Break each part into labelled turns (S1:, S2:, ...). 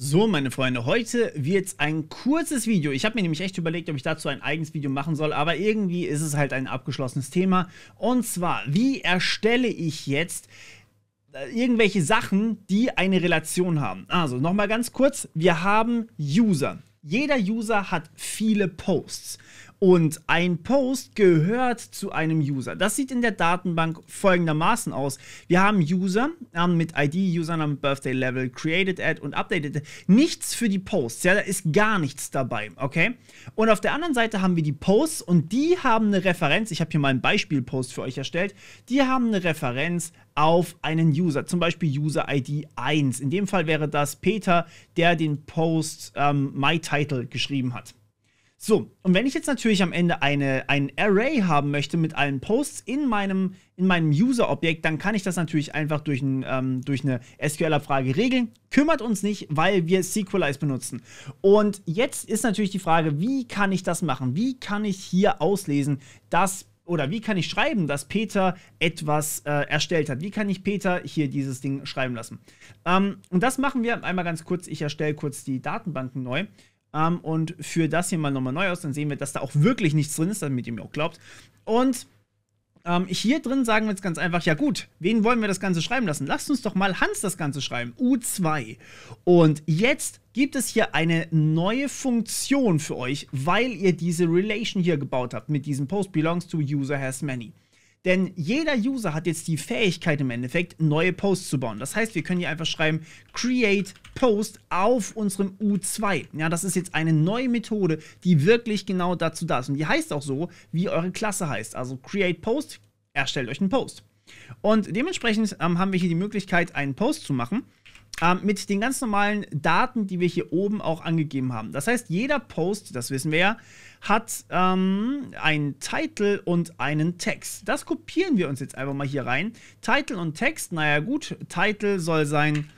S1: So, meine Freunde, heute wird es ein kurzes Video. Ich habe mir nämlich echt überlegt, ob ich dazu ein eigenes Video machen soll, aber irgendwie ist es halt ein abgeschlossenes Thema. Und zwar, wie erstelle ich jetzt äh, irgendwelche Sachen, die eine Relation haben? Also, nochmal ganz kurz, wir haben User. Jeder User hat viele Posts. Und ein Post gehört zu einem User. Das sieht in der Datenbank folgendermaßen aus. Wir haben User ähm, mit ID, Username, Birthday Level, Created Ad und Updated. Nichts für die Posts. Ja, da ist gar nichts dabei. Okay? Und auf der anderen Seite haben wir die Posts und die haben eine Referenz. Ich habe hier mal einen Beispielpost für euch erstellt. Die haben eine Referenz auf einen User, zum Beispiel User ID 1. In dem Fall wäre das Peter, der den Post ähm, My Title geschrieben hat. So, und wenn ich jetzt natürlich am Ende eine, ein Array haben möchte mit allen Posts in meinem, in meinem User-Objekt, dann kann ich das natürlich einfach durch, ein, ähm, durch eine SQL-Abfrage regeln. Kümmert uns nicht, weil wir SQLize benutzen. Und jetzt ist natürlich die Frage, wie kann ich das machen? Wie kann ich hier auslesen, dass oder wie kann ich schreiben, dass Peter etwas äh, erstellt hat? Wie kann ich Peter hier dieses Ding schreiben lassen? Ähm, und das machen wir einmal ganz kurz. Ich erstelle kurz die Datenbanken neu. Ähm, und führe das hier mal nochmal neu aus. Dann sehen wir, dass da auch wirklich nichts drin ist, damit ihr mir auch glaubt. Und ähm, hier drin sagen wir jetzt ganz einfach, ja gut, wen wollen wir das Ganze schreiben lassen? Lasst uns doch mal Hans das Ganze schreiben, U2. Und jetzt gibt es hier eine neue Funktion für euch, weil ihr diese Relation hier gebaut habt mit diesem Post belongs to user has many. Denn jeder User hat jetzt die Fähigkeit im Endeffekt, neue Posts zu bauen. Das heißt, wir können hier einfach schreiben, create Post auf unserem U2. Ja, das ist jetzt eine neue Methode, die wirklich genau dazu da ist. Und die heißt auch so, wie eure Klasse heißt. Also create Post, erstellt euch einen Post. Und dementsprechend ähm, haben wir hier die Möglichkeit, einen Post zu machen ähm, mit den ganz normalen Daten, die wir hier oben auch angegeben haben. Das heißt, jeder Post, das wissen wir ja, hat ähm, einen Titel und einen Text. Das kopieren wir uns jetzt einfach mal hier rein. Titel und Text, naja gut, Titel soll sein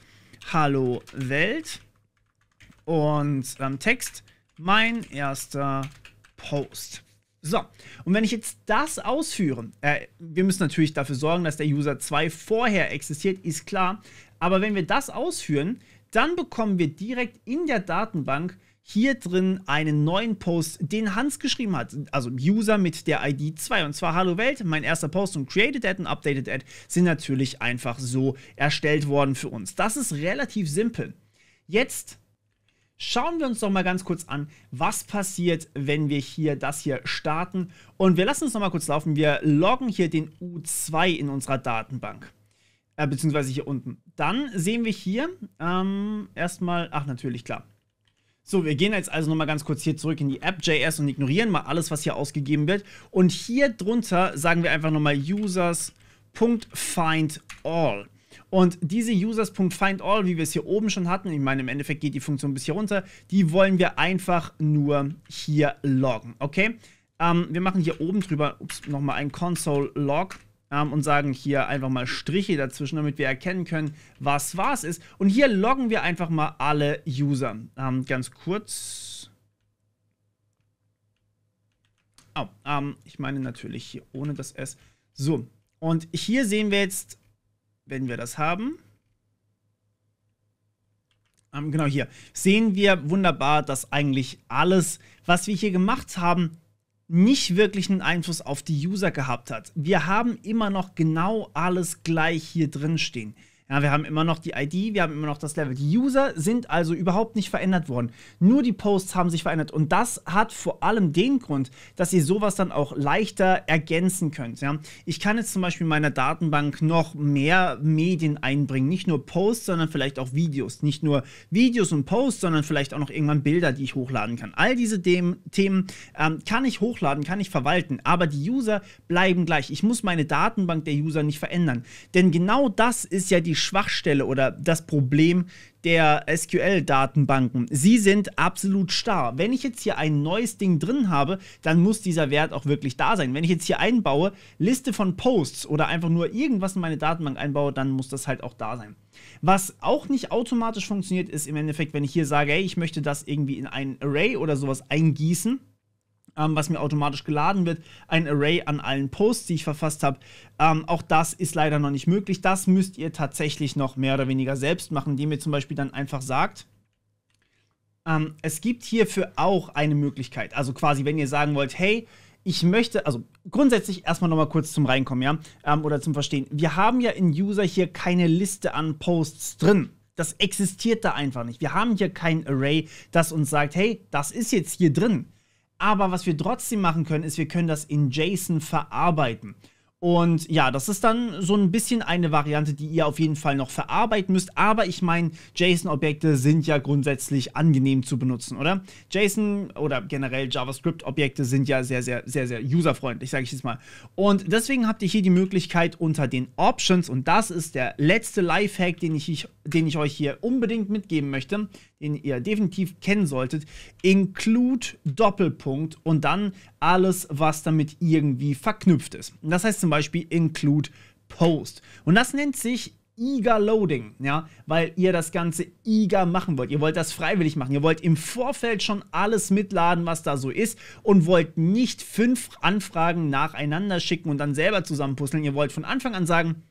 S1: Hallo Welt und ähm, Text mein erster Post. So, und wenn ich jetzt das ausführe, äh, wir müssen natürlich dafür sorgen, dass der User 2 vorher existiert, ist klar. Aber wenn wir das ausführen, dann bekommen wir direkt in der Datenbank hier drin einen neuen Post, den Hans geschrieben hat. Also User mit der ID 2. Und zwar Hallo Welt, mein erster Post und Created Ad und Updated Ad sind natürlich einfach so erstellt worden für uns. Das ist relativ simpel. Jetzt Schauen wir uns doch mal ganz kurz an, was passiert, wenn wir hier das hier starten. Und wir lassen es noch mal kurz laufen. Wir loggen hier den U2 in unserer Datenbank. Äh, beziehungsweise hier unten. Dann sehen wir hier ähm, erstmal, ach natürlich, klar. So, wir gehen jetzt also nochmal ganz kurz hier zurück in die App.js und ignorieren mal alles, was hier ausgegeben wird. Und hier drunter sagen wir einfach nochmal users.find all. Und diese Users.findAll, wie wir es hier oben schon hatten, ich meine, im Endeffekt geht die Funktion ein bisschen runter, die wollen wir einfach nur hier loggen, okay? Ähm, wir machen hier oben drüber nochmal ein Console-Log ähm, und sagen hier einfach mal Striche dazwischen, damit wir erkennen können, was was ist. Und hier loggen wir einfach mal alle User. Ähm, ganz kurz. Oh, ähm, ich meine natürlich hier ohne das S. So, und hier sehen wir jetzt wenn wir das haben, ähm, genau hier, sehen wir wunderbar, dass eigentlich alles, was wir hier gemacht haben, nicht wirklich einen Einfluss auf die User gehabt hat. Wir haben immer noch genau alles gleich hier drin stehen. Ja, wir haben immer noch die ID, wir haben immer noch das Level. Die User sind also überhaupt nicht verändert worden. Nur die Posts haben sich verändert. Und das hat vor allem den Grund, dass ihr sowas dann auch leichter ergänzen könnt. Ja? Ich kann jetzt zum Beispiel in meiner Datenbank noch mehr Medien einbringen. Nicht nur Posts, sondern vielleicht auch Videos. Nicht nur Videos und Posts, sondern vielleicht auch noch irgendwann Bilder, die ich hochladen kann. All diese Themen ähm, kann ich hochladen, kann ich verwalten. Aber die User bleiben gleich. Ich muss meine Datenbank der User nicht verändern. Denn genau das ist ja die Schwachstelle oder das Problem der SQL-Datenbanken. Sie sind absolut starr. Wenn ich jetzt hier ein neues Ding drin habe, dann muss dieser Wert auch wirklich da sein. Wenn ich jetzt hier einbaue, Liste von Posts oder einfach nur irgendwas in meine Datenbank einbaue, dann muss das halt auch da sein. Was auch nicht automatisch funktioniert, ist im Endeffekt, wenn ich hier sage, hey, ich möchte das irgendwie in ein Array oder sowas eingießen, ähm, was mir automatisch geladen wird, ein Array an allen Posts, die ich verfasst habe. Ähm, auch das ist leider noch nicht möglich. Das müsst ihr tatsächlich noch mehr oder weniger selbst machen, indem ihr zum Beispiel dann einfach sagt, ähm, es gibt hierfür auch eine Möglichkeit. Also quasi, wenn ihr sagen wollt, hey, ich möchte, also grundsätzlich erstmal nochmal kurz zum Reinkommen, ja, ähm, oder zum Verstehen. Wir haben ja in User hier keine Liste an Posts drin. Das existiert da einfach nicht. Wir haben hier kein Array, das uns sagt, hey, das ist jetzt hier drin. Aber was wir trotzdem machen können, ist, wir können das in JSON verarbeiten. Und ja, das ist dann so ein bisschen eine Variante, die ihr auf jeden Fall noch verarbeiten müsst. Aber ich meine, JSON-Objekte sind ja grundsätzlich angenehm zu benutzen, oder? JSON oder generell JavaScript-Objekte sind ja sehr, sehr, sehr, sehr userfreundlich, sage ich jetzt mal. Und deswegen habt ihr hier die Möglichkeit unter den Options, und das ist der letzte Lifehack, den ich, den ich euch hier unbedingt mitgeben möchte, den ihr definitiv kennen solltet, include Doppelpunkt und dann alles, was damit irgendwie verknüpft ist. Und das heißt zum Beispiel include Post. Und das nennt sich Eager Loading, ja, weil ihr das Ganze eager machen wollt. Ihr wollt das freiwillig machen. Ihr wollt im Vorfeld schon alles mitladen, was da so ist und wollt nicht fünf Anfragen nacheinander schicken und dann selber zusammenpuzzeln. Ihr wollt von Anfang an sagen,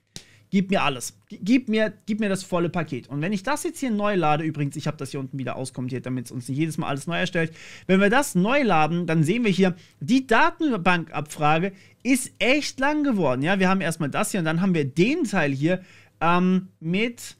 S1: Gib mir alles. Gib mir, gib mir das volle Paket. Und wenn ich das jetzt hier neu lade, übrigens, ich habe das hier unten wieder auskommentiert, damit es uns nicht jedes Mal alles neu erstellt. Wenn wir das neu laden, dann sehen wir hier, die Datenbankabfrage ist echt lang geworden. Ja, wir haben erstmal das hier und dann haben wir den Teil hier ähm, mit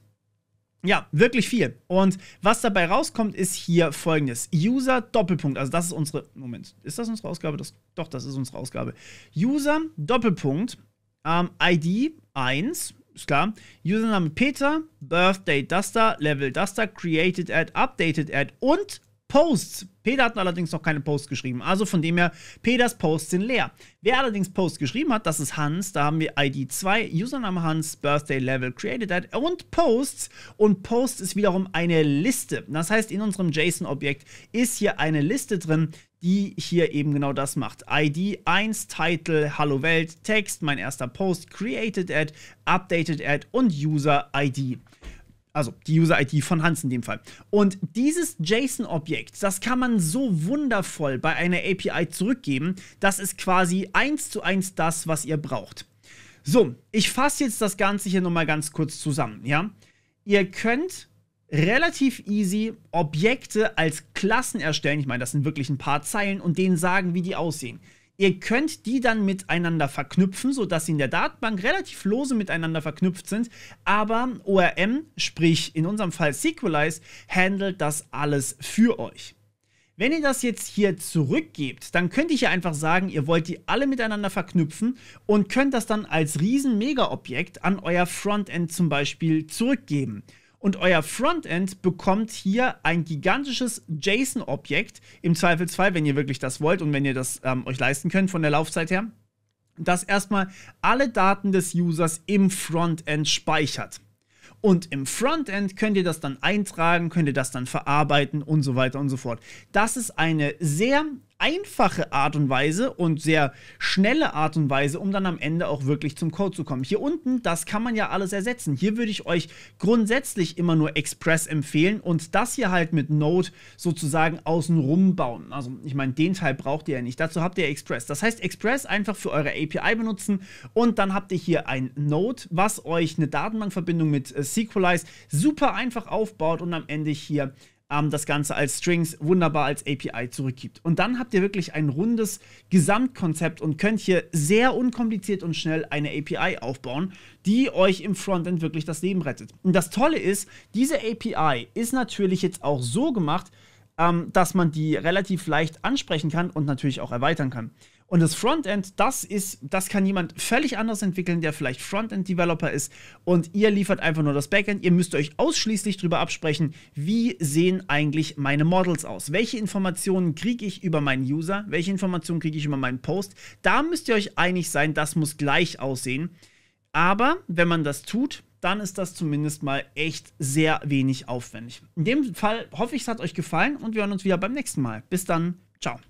S1: ja, wirklich viel. Und was dabei rauskommt, ist hier folgendes. User Doppelpunkt, also das ist unsere, Moment, ist das unsere Ausgabe? Das, doch, das ist unsere Ausgabe. User Doppelpunkt ähm, ID 1, ist klar. Username Peter, Birthday Duster, Level Duster, created Ad, updated Ad und Posts. Peter hat allerdings noch keine Posts geschrieben. Also von dem her, Peters Posts sind leer. Wer allerdings Posts geschrieben hat, das ist Hans. Da haben wir ID 2, Username Hans, Birthday Level Created at und Posts. Und Posts ist wiederum eine Liste. Das heißt, in unserem JSON-Objekt ist hier eine Liste drin, die hier eben genau das macht. ID 1, Title, Hallo Welt, Text, mein erster Post, Created at, Updated at und User ID. Also die User-ID von Hans in dem Fall. Und dieses JSON-Objekt, das kann man so wundervoll bei einer API zurückgeben, das ist quasi eins zu eins das, was ihr braucht. So, ich fasse jetzt das Ganze hier nochmal ganz kurz zusammen, ja. Ihr könnt relativ easy Objekte als Klassen erstellen. Ich meine, das sind wirklich ein paar Zeilen und denen sagen, wie die aussehen. Ihr könnt die dann miteinander verknüpfen, sodass sie in der Datenbank relativ lose miteinander verknüpft sind. Aber ORM, sprich in unserem Fall SQLize, handelt das alles für euch. Wenn ihr das jetzt hier zurückgebt, dann könnt ihr hier einfach sagen, ihr wollt die alle miteinander verknüpfen und könnt das dann als riesen Mega-Objekt an euer Frontend zum Beispiel zurückgeben und euer Frontend bekommt hier ein gigantisches JSON-Objekt, im Zweifelsfall, wenn ihr wirklich das wollt und wenn ihr das ähm, euch leisten könnt von der Laufzeit her, das erstmal alle Daten des Users im Frontend speichert. Und im Frontend könnt ihr das dann eintragen, könnt ihr das dann verarbeiten und so weiter und so fort. Das ist eine sehr einfache Art und Weise und sehr schnelle Art und Weise, um dann am Ende auch wirklich zum Code zu kommen. Hier unten, das kann man ja alles ersetzen. Hier würde ich euch grundsätzlich immer nur Express empfehlen und das hier halt mit Node sozusagen außenrum bauen. Also ich meine, den Teil braucht ihr ja nicht. Dazu habt ihr Express. Das heißt, Express einfach für eure API benutzen und dann habt ihr hier ein Node, was euch eine Datenbankverbindung mit äh, SQLize super einfach aufbaut und am Ende hier ähm, das Ganze als Strings wunderbar als API zurückgibt. Und dann habt ihr wirklich ein rundes Gesamtkonzept und könnt hier sehr unkompliziert und schnell eine API aufbauen, die euch im Frontend wirklich das Leben rettet. Und das Tolle ist, diese API ist natürlich jetzt auch so gemacht, ähm, dass man die relativ leicht ansprechen kann und natürlich auch erweitern kann. Und das Frontend, das ist, das kann jemand völlig anders entwickeln, der vielleicht Frontend-Developer ist und ihr liefert einfach nur das Backend. Ihr müsst euch ausschließlich darüber absprechen, wie sehen eigentlich meine Models aus? Welche Informationen kriege ich über meinen User? Welche Informationen kriege ich über meinen Post? Da müsst ihr euch einig sein, das muss gleich aussehen. Aber wenn man das tut, dann ist das zumindest mal echt sehr wenig aufwendig. In dem Fall hoffe ich, es hat euch gefallen und wir hören uns wieder beim nächsten Mal. Bis dann, ciao.